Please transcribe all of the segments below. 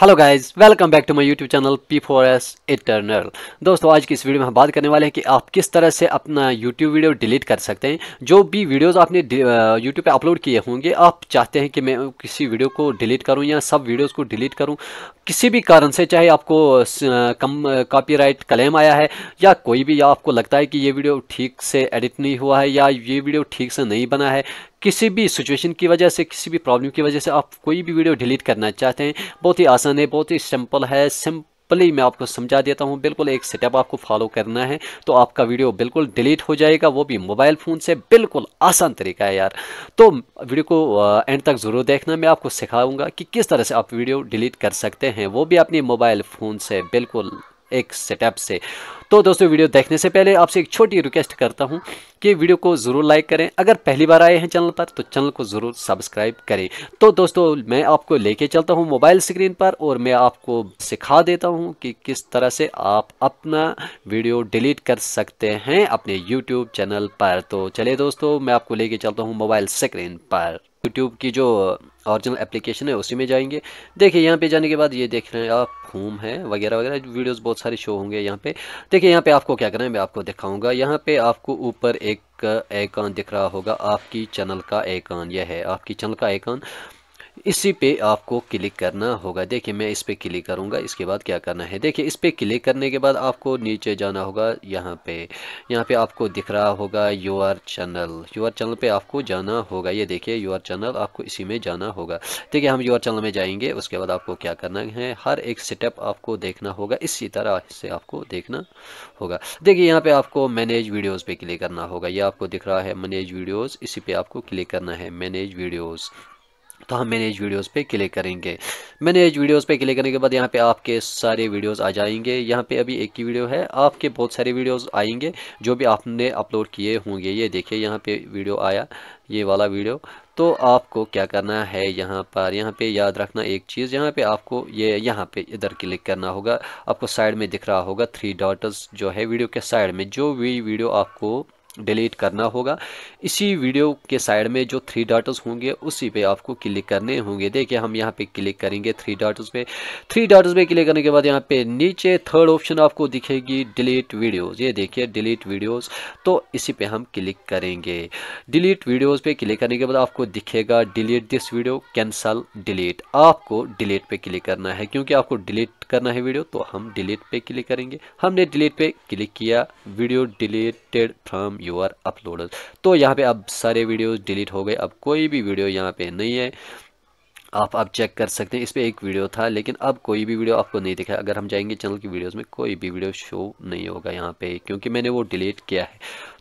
hello guys welcome back to my YouTube channel P S Eternal दोस्तों आज की इस वीडियो में हम बात करने वाले हैं कि आप किस तरह से अपना यूट्यूब वीडियो डिलीट कर सकते हैं जो भी वीडियोस आपने यूट्यूब पे अपलोड किए होंगे आप चाहते हैं कि मैं किसी वीडियो को डिलीट करूं या सब वीडियोस को डिलीट करूँ किसी भी कारण से चाहे आपको कम कापी क्लेम आया है या कोई भी या आपको लगता है कि ये वीडियो ठीक से एडिट नहीं हुआ है या ये वीडियो ठीक से नहीं बना है किसी भी सिचुएशन की वजह से किसी भी प्रॉब्लम की वजह से आप कोई भी वीडियो डिलीट करना चाहते हैं बहुत ही आसान है बहुत ही सिंपल है सिंपल सिंपली मैं आपको समझा देता हूँ बिल्कुल एक स्टेप आपको फॉलो करना है तो आपका वीडियो बिल्कुल डिलीट हो जाएगा वो भी मोबाइल फ़ोन से बिल्कुल आसान तरीका है यार तो वीडियो को एंड तक ज़रूर देखना मैं आपको सिखाऊंगा कि किस तरह से आप वीडियो डिलीट कर सकते हैं वो भी अपने मोबाइल फ़ोन से बिल्कुल एक सेटअप से तो दोस्तों वीडियो देखने से पहले आपसे एक छोटी रिक्वेस्ट करता हूँ कि वीडियो को ज़रूर लाइक करें अगर पहली बार आए हैं चैनल पर तो चैनल को ज़रूर सब्सक्राइब करें तो दोस्तों मैं आपको लेके चलता हूँ मोबाइल स्क्रीन पर और मैं आपको सिखा देता हूँ कि किस तरह से आप अपना वीडियो डिलीट कर सकते हैं अपने यूट्यूब चैनल पर तो चले दोस्तों मैं आपको लेके चलता हूँ मोबाइल स्क्रीन पर यूट्यूब की जो ऑरिजिनल एप्लीकेशन है उसी में जाएंगे देखिए यहाँ पे जाने के बाद ये देख रहे हैं आप होम है वगैरह वगैरह वीडियोस बहुत सारे शो होंगे यहाँ पे देखिए यहाँ पे आपको क्या करना है मैं आपको दिखाऊंगा यहाँ पे आपको ऊपर एक आइकॉन दिख रहा होगा आपकी चैनल का आइकॉन यह है आपकी चैनल का आइकॉन इसी पे आपको क्लिक करना होगा देखिए मैं इस पर क्लिक करूँगा इसके बाद क्या करना है देखिए इस पर क्लिक करने के बाद आपको नीचे जाना होगा यहाँ पे यहाँ पे आपको दिख रहा होगा योर चैनल योर चैनल पे आपको जाना होगा ये देखिए योर चैनल आपको इसी में जाना होगा ठीक है हम योर चैनल में जाएंगे उसके बाद आपको क्या करना है हर एक स्टेप आपको देखना होगा इसी तरह से आपको देखना होगा देखिए यहाँ पर आपको मैनेज वीडियोज़ पर क्लिक करना होगा ये आपको दिख रहा है मैनेज वीडियोज़ इसी पर आपको क्लिक करना है मैनेज वीडियोज़ तो हम मैनेज वीडियोस पे क्लिक करेंगे मैनेज वीडियोस पे क्लिक करने के बाद यहाँ पे आपके सारे वीडियोस आ जाएंगे यहाँ पे अभी एक ही वीडियो है आपके बहुत सारे वीडियोस आएंगे जो भी आपने अपलोड किए होंगे ये देखिए यहाँ पे वीडियो आया ये वाला वीडियो तो आपको क्या करना है यहाँ पर यहाँ पे याद रखना एक चीज़ यहाँ पे आपको ये यहाँ पे इधर क्लिक करना होगा आपको साइड में दिख रहा होगा थ्री डॉटर्स जो है वीडियो के साइड में जो भी वीडियो आपको डिलीट करना होगा इसी वीडियो के साइड में जो थ्री डाटस होंगे उसी पे आपको क्लिक करने होंगे देखिए हम यहाँ पे क्लिक करेंगे थ्री डाटस पे थ्री डाटस पे क्लिक करने के बाद यहाँ पे नीचे थर्ड ऑप्शन आपको दिखेगी डिलीट वीडियोस ये देखिए डिलीट वीडियोस तो इसी पे हम क्लिक करेंगे डिलीट वीडियोज पे क्लिक करने के बाद आपको दिखेगा delete this video cancel delete आपको डिलीट पे क्लिक करना है क्योंकि आपको डिलीट करना है वीडियो तो हम डिलीट पे क्लिक करेंगे हमने डिलीट पे क्लिक किया video deleted from your uploaders तो यहाँ पे अब सारे वीडियोस डिलीट हो गए अब कोई भी वीडियो यहाँ पे नहीं है आप अब चेक कर सकते हैं इस पर एक वीडियो था लेकिन अब कोई भी वीडियो आपको नहीं दिखा अगर हम जाएंगे चैनल की वीडियोस में कोई भी वीडियो शो नहीं होगा यहाँ पे क्योंकि मैंने वो डिलीट किया है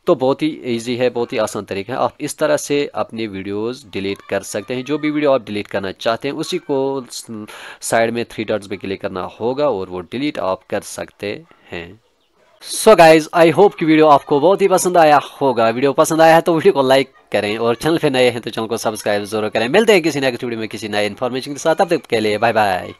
तो बहुत ही इजी है बहुत ही आसान तरीका है आप इस तरह से अपने वीडियोस डिलीट कर सकते हैं जो भी वीडियो आप डिलीट करना चाहते हैं उसी को साइड में थ्री डॉट्स पे क्लिक करना होगा और वो डिलीट आप कर सकते हैं सो गाइज आई होप कि वीडियो आपको बहुत ही पसंद आया होगा वीडियो पसंद आया है तो वीडियो को लाइक करें और चैनल पे नए हैं तो चैनल को सब्सक्राइब जरूर करें मिलते हैं किसी नेक्स्ट वीडियो में किसी नए इन्फॉर्मेशन के साथ अब तक के लिए बाय बाय